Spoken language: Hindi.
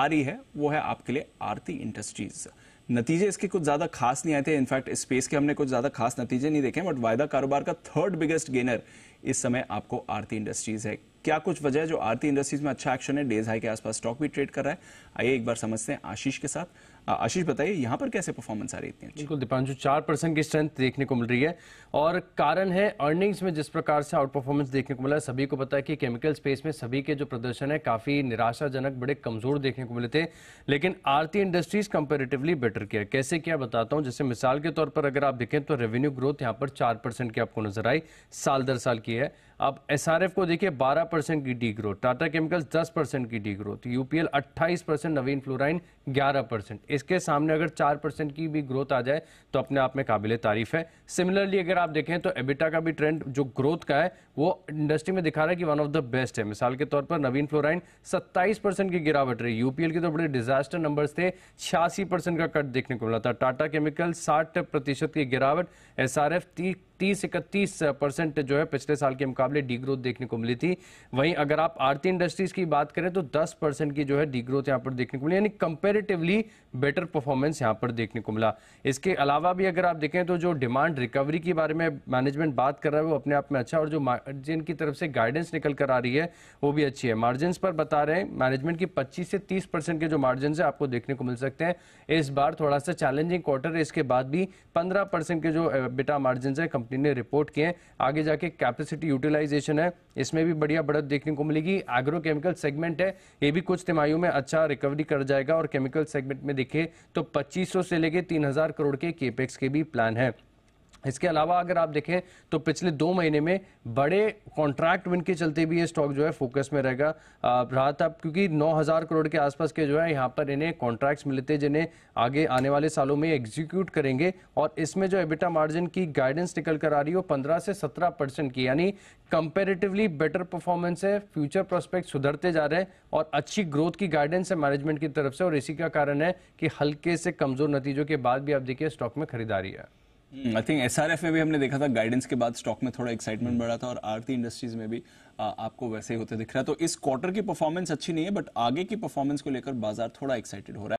आ रही है वो है आपके लिए आरती इंडस्ट्रीज़ नतीजे इसके कुछ ज़्यादा खास नहीं आए थे इनफैक्ट स्पेस के हमने कुछ ज़्यादा खास नतीजे नहीं देखे बट वायदा कारोबार का थर्ड बिगेस्ट गेनर इस समय आपको आरती इंडस्ट्रीज़ है क्या कुछ वजह है जो आरती इंडस्ट्रीज़ में अच्छा एक्शन है डेज हाई के आसपास स्टॉक भी ट्रेड कर रहा है आइए एक बार समझते हैं आशीष के साथ आशीष बताइए यहाँ पर कैसे परफॉर्मेंस आ रही है बिल्कुल दीपांशु चार परसेंट की स्ट्रेंथ देखने को मिल रही है और कारण है अर्निंग्स में जिस प्रकार से आउट परफॉर्मेंस देखने को मिला है सभी को पता है कि केमिकल स्पेस में सभी के जो प्रदर्शन है काफी निराशाजनक बड़े कमजोर देखने को मिले थे लेकिन आरती इंडस्ट्रीज कंपेरेटिवली बेटर किया कैसे किया बताता हूँ जैसे मिसाल के तौर पर अगर आप देखें तो रेवेन्यू ग्रोथ यहाँ पर चार परसेंट की आपको नजर आई साल दर साल की है अब एस को देखिए 12 परसेंट की degrowth Tata Chemicals 10 percent की degrowth UPL 28 percent Navin Fluorine 11 percent इसके सामने अगर चार परसेंट की भी ग्रोथ आ जाए तो अपने आप में काबिल तारीफ है सिमिलरली अगर आप देखें तो एबिटा का भी ट्रेंड जो ग्रोथ का है वो इंडस्ट्री में दिखा रहा है कि वन ऑफ द बेस्ट है मिसाल के तौर पर नवीन फ्लोराइन सत्ताईस परसेंट की गिरावट रही यूपीएल के तो बड़े डिजास्टर नंबर थे छियासी का कट देखने को मिला था टाटा केमिकल साठ की गिरावट एस आर एफ तीस इकतीस परसेंट जो है पिछले साल के मुकाबले डी ग्रोथ देखने को मिली थी वहीं अगर आप आरती इंडस्ट्रीज की बात करें तो दस परसेंट की जो है डी ग्रोथ यहाँ पर देखने को मिली यानी कंपेरेटिवली बेटर परफॉर्मेंस यहाँ पर देखने को मिला इसके अलावा भी अगर आप देखें तो जो डिमांड रिकवरी के बारे में मैनेजमेंट बात कर रहा है वो अपने आप में अच्छा और जो मार्जिन की तरफ से गाइडेंस निकल कर आ रही है वो भी अच्छी है मार्जिन पर बता रहे हैं मैनेजमेंट की पच्चीस से तीस के जो मार्जिन है आपको देखने को मिल सकते हैं इस बार थोड़ा सा चैलेंजिंग क्वार्टर है इसके बाद भी पंद्रह के जो बेटा मार्जिन है कंपनी ने रिपोर्ट किए हैं आगे जाके कैपेसिटी यूटिलाइजेशन है इसमें भी बढ़िया बढ़त देखने को मिलेगी एग्रोकेमिकल सेगमेंट है ये भी कुछ तिमाहियों में अच्छा रिकवरी कर जाएगा और केमिकल सेगमेंट में देखे तो पच्चीस से लेके तीन करोड़ के केपेक्स के भी प्लान है इसके अलावा अगर आप देखें तो पिछले दो महीने में बड़े कॉन्ट्रैक्ट विन के चलते भी ये स्टॉक जो है फोकस में रहेगा रहा था क्योंकि 9000 करोड़ के आसपास के जो है यहाँ पर इन्हें कॉन्ट्रैक्ट्स मिले थे जिन्हें आगे आने वाले सालों में एग्जीक्यूट करेंगे और इसमें जो एबिटा मार्जिन की गाइडेंस निकल कर आ रही वो पंद्रह से सत्रह परसेंट की यानी कंपेरेटिवली बेटर परफॉर्मेंस है फ्यूचर प्रोस्पेक्ट सुधरते जा रहे हैं और अच्छी ग्रोथ की गाइडेंस है मैनेजमेंट की तरफ से और इसी का कारण है कि हल्के से कमजोर नतीजों के बाद भी आप देखिए स्टॉक में खरीदारी है आई थिंक एस में भी हमने देखा था गाइडेंस के बाद स्टॉक में थोड़ा एक्साइटमेंट hmm. बढ़ा था और आरती इंडस्ट्रीज में भी आ, आपको वैसे ही होते दिख रहा है तो इस क्वार्टर की परफॉर्मेंस अच्छी नहीं है बट आगे की परफॉर्मेंस को लेकर बाजार थोड़ा एक्साइटेड हो रहा है